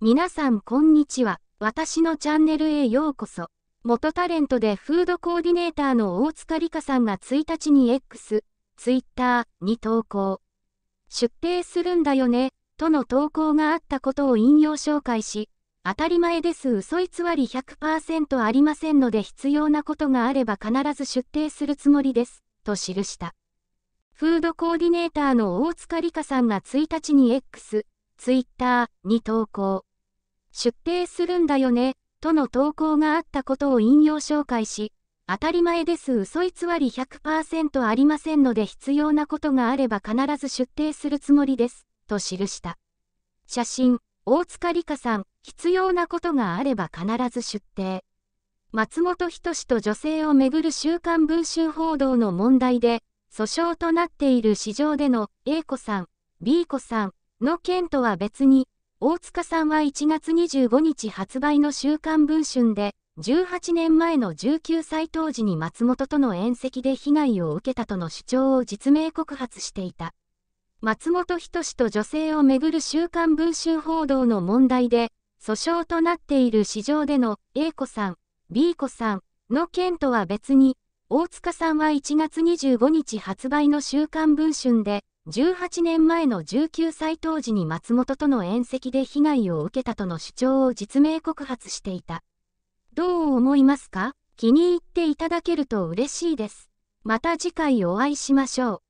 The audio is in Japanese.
皆さんこんにちは。私のチャンネルへようこそ。元タレントでフードコーディネーターの大塚里香さんが1日に X、Twitter に投稿。出廷するんだよね、との投稿があったことを引用紹介し、当たり前です嘘偽り100%ありませんので必要なことがあれば必ず出廷するつもりです、と記した。フードコーディネーターの大塚里香さんが1日に X、Twitter に投稿。出廷するんだよね、との投稿があったことを引用紹介し、当たり前です嘘偽り100%ありませんので必要なことがあれば必ず出廷するつもりです、と記した。写真、大塚里香さん、必要なことがあれば必ず出廷。松本人志と女性をめぐる週刊文春報道の問題で、訴訟となっている市場での A 子さん、B 子さんの件とは別に、大塚さんは1月25日発売の週刊文春で、18年前の19歳当時に松本との宴席で被害を受けたとの主張を実名告発していた。松本人志と女性をめぐる週刊文春報道の問題で、訴訟となっている市場での A 子さん、B 子さんの件とは別に、大塚さんは1月25日発売の週刊文春で、18年前の19歳当時に松本との宴席で被害を受けたとの主張を実名告発していた。どう思いますか気に入っていただけると嬉しいです。また次回お会いしましょう。